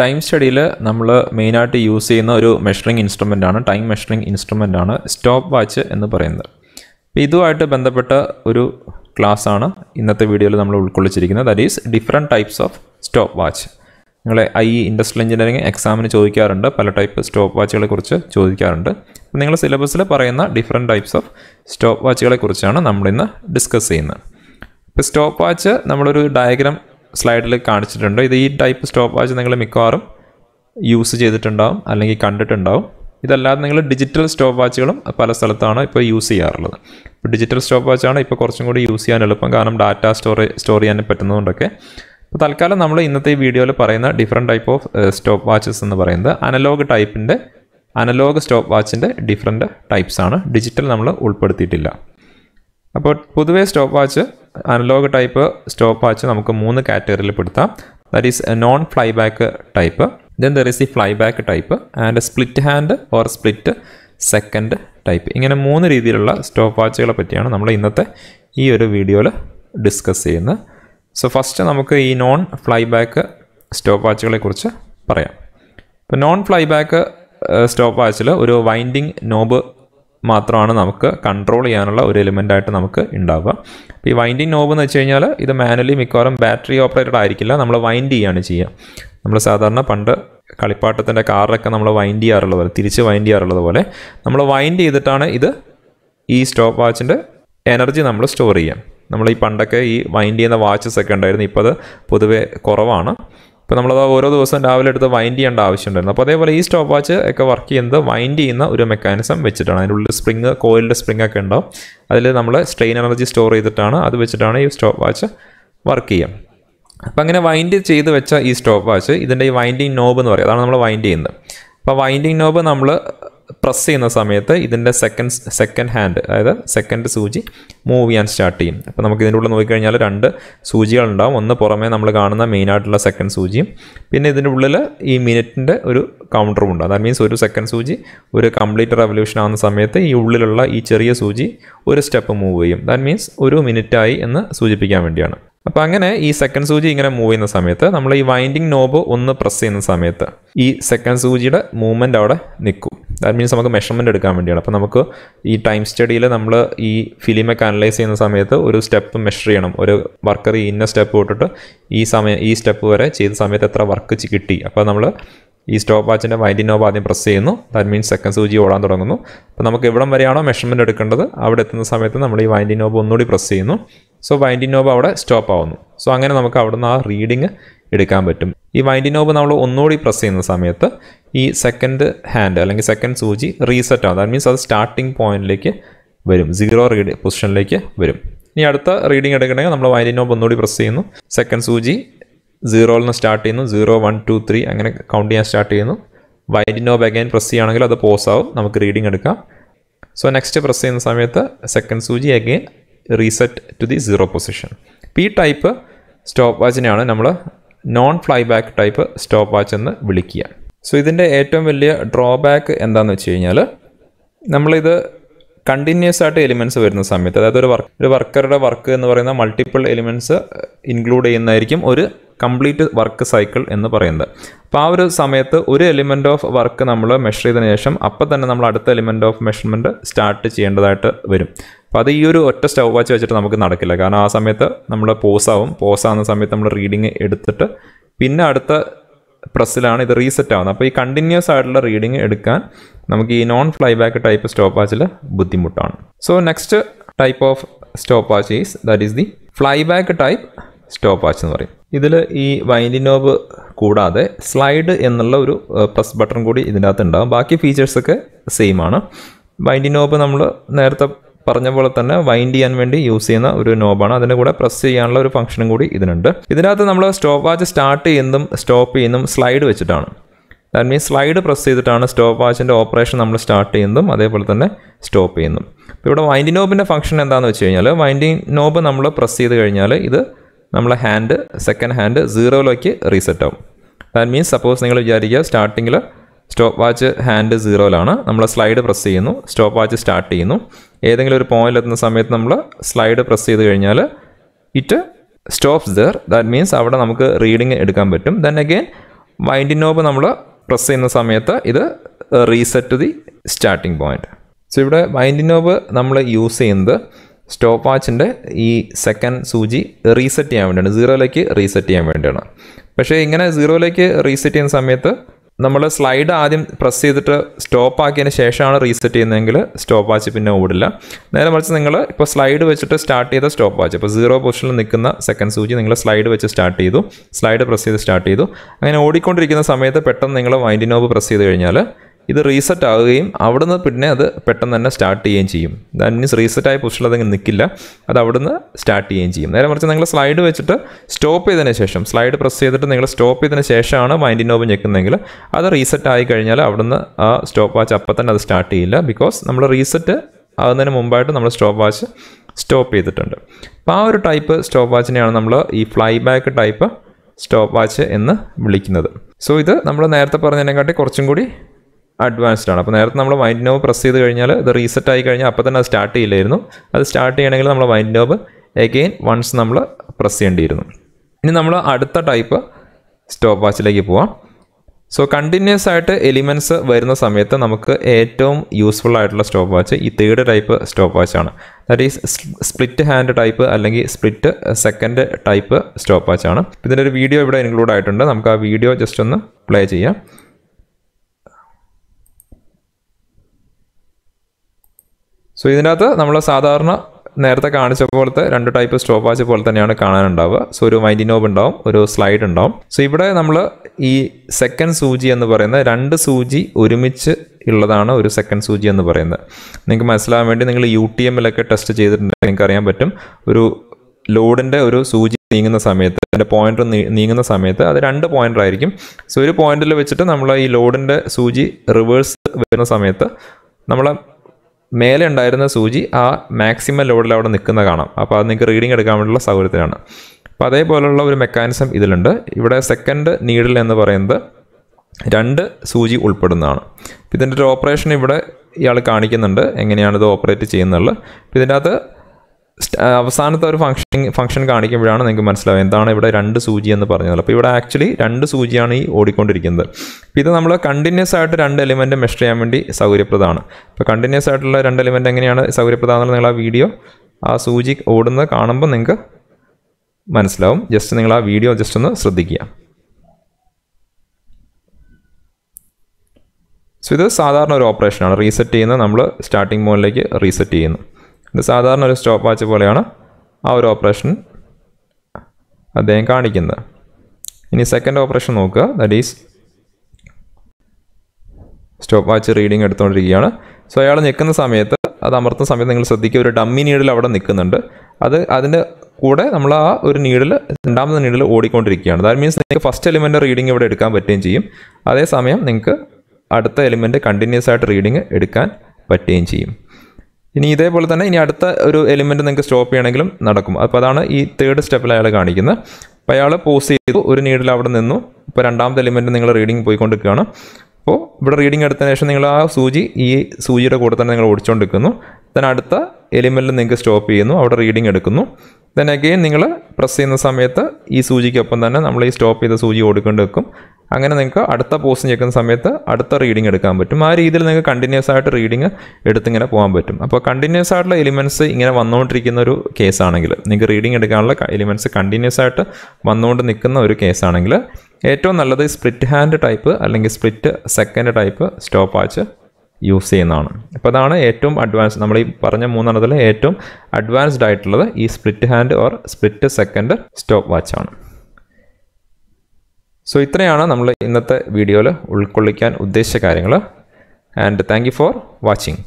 time സ്റ്റഡിയിൽ നമ്മൾ മെയിനായിട്ട് use ചെയ്യുന്ന ഒരു മെഷറിംഗ് ഇൻസ്ട്രുമെൻ്റ് ആണ് ടൈം മെഷറിംഗ് ഇൻസ്ട്രുമെൻ്റ് ആണ് സ്റ്റോപ്പ് വാച്ച് എന്ന് പറയുന്നത് അപ്പോൾ ഇതുമായിട്ട് ബന്ധപ്പെട്ട ഒരു ക്ലാസ് ആണ് ഇന്നത്തെ വീഡിയോയിൽ നമ്മൾ ഉൾക്കൊള്ളിച്ചിരിക്കുന്നത് that is different types of stop watch നിങ്ങളെ ഐ ഇൻഡസ്ട്രിയൽ എഞ്ചിനീയറിംഗ് എക്സാമിന് ചോദിക്കാറുണ്ട് പല ടൈപ്പ് സ്റ്റോപ്പ് വാച്ചുകളെ കുറിച്ച് ചോദിക്കാറുണ്ട് നിങ്ങൾ സിലബസിൽ പറയുന്ന ഡിഫറെൻറ്റ് ടൈപ്സ് ഓഫ് സ്റ്റോപ്പ് വാച്ചുകളെ കുറിച്ചാണ് നമ്മളിന്ന് ഡിസ്കസ് ചെയ്യുന്നത് ഇപ്പോൾ സ്റ്റോപ്പ് വാച്ച് നമ്മളൊരു ഡയഗ്രാം സ്ലൈഡിൽ കാണിച്ചിട്ടുണ്ട് ഇത് ഈ ടൈപ്പ് സ്റ്റോപ്പ് വാച്ച് നിങ്ങൾ മിക്കവാറും യൂസ് ചെയ്തിട്ടുണ്ടാവും അല്ലെങ്കിൽ കണ്ടിട്ടുണ്ടാവും ഇതല്ലാതെ നിങ്ങൾ ഡിജിറ്റൽ സ്റ്റോപ്പ് വാച്ചുകളും പല സ്ഥലത്താണ് ഇപ്പോൾ യൂസ് ചെയ്യാറുള്ളത് ഇപ്പോൾ ഡിജിറ്റൽ സ്റ്റോപ്പ് വാച്ചാണ് ഇപ്പോൾ കുറച്ചും കൂടി യൂസ് ചെയ്യാൻ എളുപ്പം കാരണം ഡാറ്റ സ്റ്റോറി സ്റ്റോർ ചെയ്യാൻ പറ്റുന്നതുകൊണ്ടൊക്കെ അപ്പോൾ തൽക്കാലം നമ്മൾ ഇന്നത്തെ ഈ വീഡിയോയിൽ പറയുന്ന different type of stop watches എന്ന് പറയുന്നത് അനലോഗ് ടൈപ്പിൻ്റെ അനലോഗ് സ്റ്റോപ്പ് വാച്ചിൻ്റെ ഡിഫറെൻറ്റ് ടൈപ്സാണ് ഡിജിറ്റൽ നമ്മൾ ഉൾപ്പെടുത്തിയിട്ടില്ല അപ്പോൾ പൊതുവേ stop watch analogue type stop watch നമുക്ക് മൂന്ന് കാറ്റഗറിയിൽ പെടുത്താം that is a non fly back type then there is the fly back type and split hand or split second type ഇങ്ങനെ മൂന്ന് രീതിയിലുള്ള സ്റ്റോപ്പ് വാച്ചുകളെ പറ്റിയാണ് നമ്മൾ ഇന്നത്തെ ഈ ഒരു വീഡിയോയിൽ ഡിസ്കസ് ചെയ്യുന്നത് സോ ഫസ്റ്റ് നമുക്ക് ഈ നോൺ ഫ്ലൈ ബാക്ക് സ്റ്റോപ്പ് വാച്ചുകളെ കുറിച്ച് പറയാം ഇപ്പോൾ നോൺ ഫ്ലൈ ബാക്ക് സ്റ്റോപ്പ് വാച്ചിൽ ഒരു വൈൻഡിങ് നോബ് മാത്രമാണ് നമുക്ക് കൺട്രോൾ ചെയ്യാനുള്ള ഒരു എലിമെൻ്റ് ആയിട്ട് നമുക്ക് ഉണ്ടാവുക അപ്പോൾ ഈ വൈൻഡിങ് നോബ് എന്ന് വെച്ച് കഴിഞ്ഞാൽ ഇത് മാനുവലി മിക്കവാറും ബാറ്ററി ഓപ്പറേറ്റഡ് ആയിരിക്കില്ല നമ്മൾ വൈൻഡ് ചെയ്യുകയാണ് ചെയ്യുക നമ്മൾ സാധാരണ പണ്ട് കളിപ്പാട്ടത്തിൻ്റെ കാറിലൊക്കെ നമ്മൾ വൈൻഡ് ചെയ്യാറുള്ളത് പോലെ തിരിച്ച് വൈൻഡ് ചെയ്യാറുള്ളത് പോലെ നമ്മൾ വൈൻഡ് ചെയ്തിട്ടാണ് ഇത് ഈ സ്റ്റോപ്പ് വാച്ചിൻ്റെ എനർജി നമ്മൾ സ്റ്റോർ ചെയ്യുക നമ്മൾ ഈ പണ്ടൊക്കെ ഈ വൈൻഡ് ചെയ്യുന്ന വാച്ചസ് ഒക്കെ ഉണ്ടായിരുന്നു ഇപ്പോൾ അത് പൊതുവേ കുറവാണ് ഇപ്പോൾ നമ്മളത് ഓരോ ദിവസവും രാവിലെ എടുത്ത് വൈൻഡ് ചെയ്യേണ്ട ആവശ്യമുണ്ടായിരുന്നു അപ്പോൾ അതേപോലെ ഈ സ്റ്റോപ്പ് വാച്ച് ഒക്കെ വർക്ക് ചെയ്യുന്നത് വൈൻഡ് ചെയ്യുന്ന ഒരു മെക്കാനിസം വെച്ചിട്ടാണ് അതിൻ്റെ ഉള്ളിൽ സ്പ്രിങ് കോയിലിൻ്റെ സ്പ്രിങ് ഒക്കെ ഉണ്ടാവും അതിൽ നമ്മൾ സ്ട്രെയിൻ എനർജി സ്റ്റോർ ചെയ്തിട്ടാണ് അത് വെച്ചിട്ടാണ് ഈ സ്റ്റോപ്പ് വാച്ച് വർക്ക് ചെയ്യുക അപ്പോൾ അങ്ങനെ വൈൻഡ് ചെയ്ത് വെച്ച ഈ സ്റ്റോപ്പ് വാച്ച് ഇതിൻ്റെ ഈ വൈൻഡിങ് നോബ് എന്ന് പറയും അതാണ് നമ്മൾ വൈൻഡ് ചെയ്യുന്നത് അപ്പോൾ വൈൻഡിങ് നോബ് നമ്മൾ പ്രസ് ചെയ്യുന്ന സമയത്ത് ഇതിൻ്റെ സെക്കൻഡ് സെക്കൻഡ് ഹാൻഡ് അതായത് സെക്കൻഡ് സൂചി മൂവ് ചെയ്യാൻ സ്റ്റാർട്ട് ചെയ്യും അപ്പോൾ നമുക്ക് ഇതിൻ്റെ ഉള്ളിൽ നോക്കിക്കഴിഞ്ഞാൽ രണ്ട് സൂചികളുണ്ടാവും ഒന്ന് പുറമേ നമ്മൾ കാണുന്ന മെയിൻ ആയിട്ടുള്ള സെക്കൻഡ് സൂചിയും പിന്നെ ഇതിൻ്റെ ഉള്ളിൽ ഈ മിനിറ്റിൻ്റെ ഒരു കൗണ്ടറും ഉണ്ട് അതായത് മീൻസ് ഒരു സെക്കൻഡ് സൂചി ഒരു കംപ്ലീറ്റ് റെവല്യൂഷൻ ആവുന്ന സമയത്ത് ഈ ഉള്ളിലുള്ള ഈ ചെറിയ സൂചി ഒരു സ്റ്റെപ്പ് മൂവ് ചെയ്യും ദാറ്റ് മീൻസ് ഒരു മിനിറ്റായി എന്ന് സൂചിപ്പിക്കാൻ വേണ്ടിയാണ് അപ്പോൾ അങ്ങനെ ഈ സെക്കൻഡ് സൂചി ഇങ്ങനെ മൂവ് ചെയ്യുന്ന സമയത്ത് നമ്മൾ ഈ വൈൻഡിങ് നോബ് ഒന്ന് പ്രസ് ചെയ്യുന്ന സമയത്ത് ഈ സെക്കൻഡ് സൂചിയുടെ മൂവ്മെൻറ്റ് അവിടെ നിൽക്കും ദാറ്റ് മീൻസ് നമുക്ക് മെഷർമെൻറ്റ് എടുക്കാൻ വേണ്ടിയാണ് അപ്പോൾ നമുക്ക് ഈ ടൈം സ്റ്റഡിയിൽ നമ്മൾ ഈ ഫിലിമൊക്കെ അനലൈസ് ചെയ്യുന്ന സമയത്ത് ഒരു സ്റ്റെപ്പ് മെഷർ ചെയ്യണം ഒരു വർക്കർ ഈ ഇന്ന സ്റ്റെപ്പ് തൊട്ടിട്ട് ഈ സമയം ഈ സ്റ്റെപ്പ് വരെ ചെയ്ത സമയത്ത് എത്ര വർക്ക് കിട്ടി അപ്പോൾ നമ്മൾ ഈ സ്റ്റോപ്പ് വാച്ചിൻ്റെ വൈൻഡിൻ നോബ് ആദ്യം പ്രസ് ചെയ്യുന്നു ദാറ്റ് മീൻസ് സെക്കൻഡ് സൂചി ഓടാൻ തുടങ്ങുന്നു അപ്പോൾ നമുക്ക് എവിടം വരെയാണോ മെഷർമെൻറ്റ് എടുക്കേണ്ടത് അവിടെ എത്തുന്ന സമയത്ത് നമ്മൾ ഈ വൈൻഡിൻ നോബ് ഒന്നുകൂടി പ്രസ് ചെയ്യുന്നു സോ വൈൻഡിൻ നോബ് അവിടെ സ്റ്റോപ്പ് ആവുന്നു സോ അങ്ങനെ നമുക്ക് അവിടുന്ന് ആ റീഡിങ് എടുക്കാൻ പറ്റും ഈ വൈൻഡിങ് നോബ് നമ്മൾ ഒന്നുകൂടി പ്രസ് ചെയ്യുന്ന സമയത്ത് ഈ സെക്കൻഡ് ഹാൻഡ് അല്ലെങ്കിൽ സെക്കൻഡ് സൂചി റീസെറ്റ് ആവും ദാറ്റ് മീൻസ് അത് സ്റ്റാർട്ടിംഗ് പോയിന്റിലേക്ക് വരും സീറോ റീഡ് പൊസിഷനിലേക്ക് വരും ഇനി അടുത്ത റീഡിംഗ് എടുക്കണമെങ്കിൽ നമ്മൾ വൈൻഡിങ് നോബ് ഒന്നുകൂടി പ്രസ് ചെയ്യുന്നു സെക്കൻഡ് സൂചി സീറോയിൽ നിന്ന് സ്റ്റാർട്ട് ചെയ്യുന്നു സീറോ വൺ ടു ത്രീ അങ്ങനെ കൗണ്ട് ചെയ്യാൻ സ്റ്റാർട്ട് ചെയ്യുന്നു വൈൻഡിങ് നോബ് അഗൈൻ പ്രസ് ചെയ്യുകയാണെങ്കിൽ അത് പോസ് ആവും നമുക്ക് റീഡിംഗ് എടുക്കാം സോ നെക്സ്റ്റ് പ്രസ് ചെയ്യുന്ന സമയത്ത് സെക്കൻഡ് സൂചി again reset to the zero position P type stop വാച്ചിനെയാണ് നമ്മൾ non fly back type stop watch എന്ന് വിളിക്കുക സോ ഇതിൻ്റെ ഏറ്റവും വലിയ ഡ്രോബാക്ക് എന്താണെന്ന് വെച്ച് കഴിഞ്ഞാൽ നമ്മളിത് കണ്ടിന്യൂസ് ആയിട്ട് എലിമെൻറ്റ്സ് വരുന്ന സമയത്ത് അതായത് ഒരു വർക്ക് ഒരു വർക്കറുടെ വർക്ക് എന്ന് പറയുന്ന മൾട്ടിപ്പിൾ എലിമെൻറ്റ്സ് ഇൻക്ലൂഡ് ചെയ്യുന്നതായിരിക്കും ഒരു കംപ്ലീറ്റ് വർക്ക് സൈക്കിൾ എന്ന് പറയുന്നത് അപ്പോൾ ആ ഒരു സമയത്ത് ഒരു എലിമെൻറ്റ് ഓഫ് വർക്ക് നമ്മൾ മെഷർ ചെയ്തതിന് ശേഷം അപ്പോൾ തന്നെ നമ്മൾ അടുത്ത എലിമെൻ്റ് ഓഫ് മെഷർമെൻറ്റ് സ്റ്റാർട്ട് ചെയ്യേണ്ടതായിട്ട് വരും അപ്പോൾ അത് ഈ ഒരു ഒറ്റ സ്റ്റവ് വാച്ച് വെച്ചിട്ട് നമുക്ക് നടക്കില്ല കാരണം ആ സമയത്ത് നമ്മൾ പോസാവും പോസാകുന്ന സമയത്ത് നമ്മൾ റീഡിങ് എടുത്തിട്ട് പിന്നെ അടുത്ത പ്രസ്സിലാണ് ഇത് റീസെറ്റ് ആവുന്നത് അപ്പോൾ ഈ കണ്ടിന്യൂസ് ആയിട്ടുള്ള റീഡിങ് എടുക്കാൻ നമുക്ക് ഈ non fly back type stop വാച്ചിൽ ബുദ്ധിമുട്ടാണ് so next type of stop watch is that is the fly back type stop watch എന്ന് പറയും ഇതിൽ ഈ വൈൻഡി നോബ് കൂടാതെ സ്ലൈഡ് എന്നുള്ള ഒരു പ്ലസ് ബട്ടൺ കൂടി ഇതിൻ്റെ അകത്ത് ഉണ്ടാകും ബാക്കി ഫീച്ചേഴ്സൊക്കെ സെയിം ആണ് വൈൻഡി നോബ് നമ്മൾ നേരത്തെ പറഞ്ഞ പോലെ തന്നെ വൈൻഡ് ചെയ്യാൻ വേണ്ടി യൂസ് ചെയ്യുന്ന ഒരു നോബാണ് അതിൻ്റെ കൂടെ പ്രസ് ചെയ്യാനുള്ള ഒരു ഫംഗ്ഷനും കൂടി ഇതിനുണ്ട് ഇതിനകത്ത് നമ്മൾ സ്റ്റോപ്പ് വാച്ച് സ്റ്റാർട്ട് ചെയ്യുന്നതും സ്റ്റോപ്പ് ചെയ്യുന്നതും സ്ലൈഡ് വെച്ചിട്ടാണ് ദാറ്റ് മീൻസ് സ്ലൈഡ് പ്രസ് ചെയ്തിട്ടാണ് സ്റ്റോപ്പ് വാച്ചിൻ്റെ ഓപ്പറേഷൻ നമ്മൾ സ്റ്റാർട്ട് ചെയ്യുന്നതും അതേപോലെ തന്നെ സ്റ്റോപ്പ് ചെയ്യുന്നതും ഇവിടെ വൈൻഡിങ് നോബിൻ്റെ ഫംഗ്ഷൻ എന്താണെന്ന് വെച്ച് കഴിഞ്ഞാൽ വൈൻഡിങ് നോബ് നമ്മൾ പ്രസ് ചെയ്ത് കഴിഞ്ഞാൽ ഇത് നമ്മളെ ഹാൻഡ് സെക്കൻഡ് ഹാൻഡ് സീറോയിലേക്ക് റീസെറ്റ് ആവും ദാറ്റ് മീൻസ് സപ്പോസ് നിങ്ങൾ വിചാരിക്കുക സ്റ്റാർട്ടിങ്ങിൽ സ്റ്റോപ്പ് വാച്ച് ഹാൻഡ് സീറോയിലാണ് നമ്മൾ സ്ലൈഡ് പ്രസ് ചെയ്യുന്നു സ്റ്റോപ്പ് വാച്ച് സ്റ്റാർട്ട് ചെയ്യുന്നു ഏതെങ്കിലും ഒരു പോയിന്റ് എത്തുന്ന സമയത്ത് നമ്മൾ സ്ലൈഡ് പ്രസ് ചെയ്ത് കഴിഞ്ഞാൽ it stops there that means അവിടെ നമുക്ക് റീഡിങ് എടുക്കാൻ പറ്റും ദെൻ അഗെയിൻ വൈൻഡിങ് നോബ് നമ്മൾ പ്രസ് ചെയ്യുന്ന സമയത്ത് ഇത് reset the starting point so ഇവിടെ വൈൻഡിങ് നോബ് നമ്മൾ യൂസ് ചെയ്യുന്നത് സ്റ്റോപ്പ് വാച്ചിൻ്റെ ഈ സെക്കൻഡ് സൂചി റീസെറ്റ് ചെയ്യാൻ വേണ്ടിയാണ് സീറോയിലേക്ക് റീസെറ്റ് ചെയ്യാൻ വേണ്ടിയാണ് പക്ഷേ ഇങ്ങനെ സീറോയിലേക്ക് റീസെറ്റ് ചെയ്യുന്ന സമയത്ത് നമ്മൾ സ്ലൈഡ് ആദ്യം പ്രസ് ചെയ്തിട്ട് സ്റ്റോപ്പ് ആക്കിയതിന് ശേഷമാണ് റീസെറ്റ് ചെയ്യുന്നതെങ്കിൽ സ്റ്റോപ്പ് വാച്ച് പിന്നെ ഓടില്ല നേരെ മറിച്ച് നിങ്ങൾ ഇപ്പോൾ സ്ലൈഡ് വെച്ചിട്ട് സ്റ്റാർട്ട് ചെയ്ത സ്റ്റോപ്പ് വാച്ച് ഇപ്പോൾ സീറോ പൊസിഷനിൽ നിൽക്കുന്ന സെക്കൻഡ് സൂചി നിങ്ങൾ സ്ലൈഡ് വെച്ച് സ്റ്റാർട്ട് ചെയ്തു സ്ലൈഡ് പ്രസ് ചെയ്ത് സ്റ്റാർട്ട് ചെയ്തു അങ്ങനെ ഓടിക്കൊണ്ടിരിക്കുന്ന സമയത്ത് പെട്ടെന്ന് നിങ്ങൾ വൈൻഡിനോബ് പ്രസ് ചെയ്ത് കഴിഞ്ഞാൽ ഇത് റീസെറ്റ് ആവുകയും അവിടുന്ന് പിന്നെ അത് പെട്ടെന്ന് തന്നെ സ്റ്റാർട്ട് ചെയ്യുകയും ചെയ്യും ദാറ്റ് മീൻസ് റീസെറ്റ് ആയ പൊസിഷനിൽ അതെങ്കിൽ നിൽക്കില്ല അത് അവിടുന്ന് സ്റ്റാർട്ട് ചെയ്യുകയും ചെയ്യും നേരെ മറിച്ച് നിങ്ങൾ സ്ലൈഡ് വെച്ചിട്ട് സ്റ്റോപ്പ് ചെയ്തതിന് ശേഷം സ്ലൈഡ് പ്രസ് ചെയ്തിട്ട് നിങ്ങൾ സ്റ്റോപ്പ് ചെയ്തതിന് ശേഷമാണ് മൈൻഡിൻ ഓബ് ഞെക്കുന്നതെങ്കിൽ അത് റീസെറ്റ് ആയി കഴിഞ്ഞാൽ അവിടുന്ന് ആ സ്റ്റോപ്പ് വാച്ച് അപ്പം തന്നെ അത് സ്റ്റാർട്ട് ചെയ്യില്ല ബിക്കോസ് നമ്മൾ റീസെറ്റ് ആകുന്നതിന് മുമ്പായിട്ട് നമ്മൾ സ്റ്റോപ്പ് വാച്ച് സ്റ്റോപ്പ് ചെയ്തിട്ടുണ്ട് അപ്പോൾ ആ ഒരു ടൈപ്പ് സ്റ്റോപ്പ് വാച്ചിനെയാണ് നമ്മൾ ഈ fly back type stop watch എന്ന് വിളിക്കുന്നത് സോ ഇത് നമ്മൾ നേരത്തെ പറഞ്ഞതിനെക്കാട്ടി കുറച്ചും കൂടി അഡ്വാൻസ്ഡ് ആണ് അപ്പോൾ നേരത്തെ നമ്മൾ വൈൻഡ് നോബ് പ്രസ് ചെയ്ത് കഴിഞ്ഞാൽ ഇത് റീസെറ്റ് ആയി കഴിഞ്ഞാൽ അപ്പോൾ തന്നെ അത് സ്റ്റാർട്ട് ചെയ്യില്ലായിരുന്നു അത് സ്റ്റാർട്ട് ചെയ്യണമെങ്കിൽ നമ്മൾ വൈൻഡ് നോബ് എഗെയിൻ വൺസ് നമ്മൾ പ്രസ് ചെയ്യേണ്ടിയിരുന്നു ഇനി നമ്മൾ അടുത്ത ടൈപ്പ് സ്റ്റോപ്പ് വാച്ചിലേക്ക് പോവാം സോ കണ്ടിന്യൂസ് ആയിട്ട് എലിമെൻറ്റ്സ് വരുന്ന സമയത്ത് നമുക്ക് ഏറ്റവും യൂസ്ഫുൾ ആയിട്ടുള്ള സ്റ്റോപ്പ് വാച്ച് ഈ തേർഡ് ടൈപ്പ് സ്റ്റോപ്പ് വാച്ചാണ് that is split hand type അല്ലെങ്കിൽ സ്പ്ലിറ്റ് സെക്കൻഡ് ടൈപ്പ് സ്റ്റോപ്പ് വാച്ചാണ് ഇതിൻ്റെ ഒരു വീഡിയോ ഇവിടെ ഇൻക്ലൂഡ് ആയിട്ടുണ്ട് നമുക്ക് ആ വീഡിയോ ജസ്റ്റ് ഒന്ന് പ്ലേ ചെയ്യാം സോ ഇതിനകത്ത് നമ്മൾ സാധാരണ നേരത്തെ കാണിച്ച പോലത്തെ രണ്ട് ടൈപ്പ് സ്റ്റോപ്പ് വാച്ച് പോലെ തന്നെയാണ് കാണാനുണ്ടാവുക സോ ഒരു വൈൻഡി നോബ് ഉണ്ടാവും ഒരു സ്ലൈഡ് ഉണ്ടാവും സോ ഇവിടെ നമ്മൾ ഈ സെക്കൻഡ് സൂചി എന്ന് പറയുന്ന രണ്ട് സൂചി ഒരുമിച്ച് ഉള്ളതാണ് ഒരു സെക്കൻഡ് സൂചി എന്ന് പറയുന്നത് നിങ്ങൾക്ക് മനസ്സിലാകാൻ വേണ്ടി നിങ്ങൾ യു ടി എമ്മിലൊക്കെ ടെസ്റ്റ് ചെയ്തിട്ടുണ്ടെങ്കിൽ നിങ്ങൾക്ക് അറിയാൻ പറ്റും ഒരു ലോഡിൻ്റെ ഒരു സൂചി നീങ്ങുന്ന സമയത്ത് അതിൻ്റെ പോയിന്റർ നീങ്ങുന്ന സമയത്ത് അത് രണ്ട് പോയിന്റർ ആയിരിക്കും സോ ഒരു പോയിന്റിൽ വെച്ചിട്ട് നമ്മൾ ഈ ലോഡിൻ്റെ സൂചി റിവേഴ്സ് വരുന്ന സമയത്ത് നമ്മളെ മേലെ ഉണ്ടായിരുന്ന സൂചി ആ മാക്സിമം ലോഡിൽ അവിടെ നിൽക്കുന്ന കാണാം അപ്പോൾ അത് നിങ്ങൾക്ക് റീഡിംഗ് എടുക്കാൻ വേണ്ടിയുള്ള സൗകര്യത്തിലാണ് അപ്പോൾ അതേപോലെയുള്ള ഒരു മെക്കാനിസം ഇതിലുണ്ട് ഇവിടെ സെക്കൻഡ് നീഡിൽ എന്ന് പറയുന്നത് രണ്ട് സൂചി ഉൾപ്പെടുന്നതാണ് ഇതിൻ്റെ ഒരു ഓപ്പറേഷൻ ഇവിടെ ഇയാൾ കാണിക്കുന്നുണ്ട് എങ്ങനെയാണ് ഇത് ഓപ്പറേറ്റ് ചെയ്യുന്നുള്ളത് ഇതിൻ്റെ അകത്ത് അവസാനത്തെ ഒരു ഫംഗ്ഷൻ ഫംഗ്ഷൻ കാണിക്കുമ്പോഴാണ് നിങ്ങൾക്ക് മനസ്സിലാവുക എന്താണ് ഇവിടെ രണ്ട് സൂചി എന്ന് പറഞ്ഞത് അപ്പോൾ ഇവിടെ ആക്ച്വലി രണ്ട് സൂചിയാണ് ഈ ഓടിക്കൊണ്ടിരിക്കുന്നത് അപ്പോൾ ഇത് നമ്മൾ കണ്ടിന്യൂസ് ആയിട്ട് രണ്ട് എലിമെൻറ്റ് മെഷർ ചെയ്യാൻ വേണ്ടി സൗകര്യപ്രദമാണ് അപ്പോൾ കണ്ടിന്യൂസ് ആയിട്ടുള്ള രണ്ട് എലിമെൻറ്റ് എങ്ങനെയാണ് സൗകര്യപ്രദമാണെന്നുള്ള നിങ്ങൾ ആ വീഡിയോ ആ സൂചി ഓടുന്നത് കാണുമ്പോൾ നിങ്ങൾക്ക് മനസ്സിലാവും ജസ്റ്റ് നിങ്ങൾ ആ വീഡിയോ ജസ്റ്റ് ഒന്ന് ശ്രദ്ധിക്കുക സോ ഇത് സാധാരണ ഒരു ഓപ്പറേഷനാണ് റീസെറ്റ് ചെയ്യുന്നത് നമ്മൾ സ്റ്റാർട്ടിംഗ് മോഡിലേക്ക് റീസെറ്റ് ചെയ്യുന്നു ഇത് സാധാരണ ഒരു സ്റ്റോപ്പ് വാച്ച് പോലെയാണ് ആ ഒരു ഓപ്പറേഷൻ അദ്ദേഹം കാണിക്കുന്നത് ഇനി സെക്കൻഡ് ഓപ്പറേഷൻ നോക്കുക that is stop watch reading എടുത്തുകൊണ്ടിരിക്കുകയാണ് സോ അയാൾ നിൽക്കുന്ന സമയത്ത് അത് അമർത്തുന്ന സമയത്ത് നിങ്ങൾ ശ്രദ്ധിക്കുക ഒരു ഡമ്മി നീഡിൽ അവിടെ നിൽക്കുന്നുണ്ട് അത് അതിൻ്റെ കൂടെ നമ്മൾ ആ ഒരു നീഡിൽ രണ്ടാമത്തെ നീഡിൽ ഓടിക്കൊണ്ടിരിക്കുകയാണ് ദാറ്റ് മീൻസ് നിങ്ങൾക്ക് ഫസ്റ്റ് എലിമെൻ്റ് റീഡിങ് ഇവിടെ എടുക്കാൻ പറ്റുകയും ചെയ്യും അതേസമയം നിങ്ങൾക്ക് അടുത്ത എലിമെൻ്റ് കണ്ടിന്യൂസ് ആയിട്ട് റീഡിങ് എടുക്കാൻ പറ്റുകയും ചെയ്യും ഇനി ഇതേപോലെ തന്നെ ഇനി അടുത്ത ഒരു എലിമെൻറ്റ് നിങ്ങൾക്ക് സ്റ്റോപ്പ് ചെയ്യണമെങ്കിലും നടക്കും അപ്പോൾ അതാണ് ഈ തേർഡ് സ്റ്റെപ്പിൽ അയാൾ കാണിക്കുന്നത് അപ്പോൾ അയാൾ പോസ് ചെയ്തു ഒരു നീഡിൽ അവിടെ നിന്നു ഇപ്പോൾ രണ്ടാമത്തെ എലിമെൻറ്റ് നിങ്ങൾ റീഡിങ് പോയിക്കൊണ്ടിരിക്കുകയാണ് അപ്പോൾ ഇവിടെ റീഡിങ് എടുത്തതിന് ശേഷം നിങ്ങൾ ആ സൂചി ഈ സൂചിയുടെ കൂടെ തന്നെ നിങ്ങൾ ഓടിച്ചുകൊണ്ടിരിക്കുന്നു ദെൻ അടുത്ത എലിമെൻറ്റിൽ നിങ്ങൾക്ക് സ്റ്റോപ്പ് ചെയ്യുന്നു അവിടെ റീഡിങ് എടുക്കുന്നു ദെൻ അഗെയിൻ നിങ്ങൾ പ്രസ് ചെയ്യുന്ന സമയത്ത് ഈ സൂചിക്കൊപ്പം തന്നെ നമ്മൾ ഈ സ്റ്റോപ്പ് ചെയ്ത സൂചി ഓടിക്കൊണ്ട് വെക്കും അങ്ങനെ നിങ്ങൾക്ക് അടുത്ത പോസ്റ്റ് ചെയ്യുന്ന സമയത്ത് അടുത്ത റീഡിംഗ് എടുക്കാൻ പറ്റും ആ രീതിയിൽ നിങ്ങൾക്ക് കണ്ടിന്യൂസ് ആയിട്ട് റീഡിംഗ് എടുത്തിങ്ങനെ പോകാൻ പറ്റും അപ്പോൾ കണ്ടിന്യൂസ് ആയിട്ടുള്ള എലിമെൻറ്റ്സ് ഇങ്ങനെ വന്നുകൊണ്ടിരിക്കുന്ന ഒരു കേസാണെങ്കിൽ നിങ്ങൾക്ക് റീഡിംഗ് എടുക്കാനുള്ള എലിമെൻറ്റ്സ് കണ്ടിന്യൂസ് ആയിട്ട് വന്നുകൊണ്ട് നിൽക്കുന്ന ഒരു കേസാണെങ്കിൽ ഏറ്റവും നല്ലത് സ്പ്ലിറ്റ് ഹാൻഡ് ടൈപ്പ് അല്ലെങ്കിൽ split second type stop watch use ചെയ്യുന്നതാണ് അപ്പോൾ അതാണ് ഏറ്റവും അഡ്വാൻസ് നമ്മൾ ഈ പറഞ്ഞ മൂന്നെണ്ണത്തിൽ ഏറ്റവും അഡ്വാൻസ്ഡ് ആയിട്ടുള്ളത് ഈ split hand or split second stop വാച്ചാണ് സോ ഇത്രയാണ് നമ്മൾ ഇന്നത്തെ വീഡിയോയിൽ ഉൾക്കൊള്ളിക്കാൻ ഉദ്ദേശിച്ച കാര്യങ്ങൾ ആൻഡ് താങ്ക് ഫോർ വാച്ചിങ്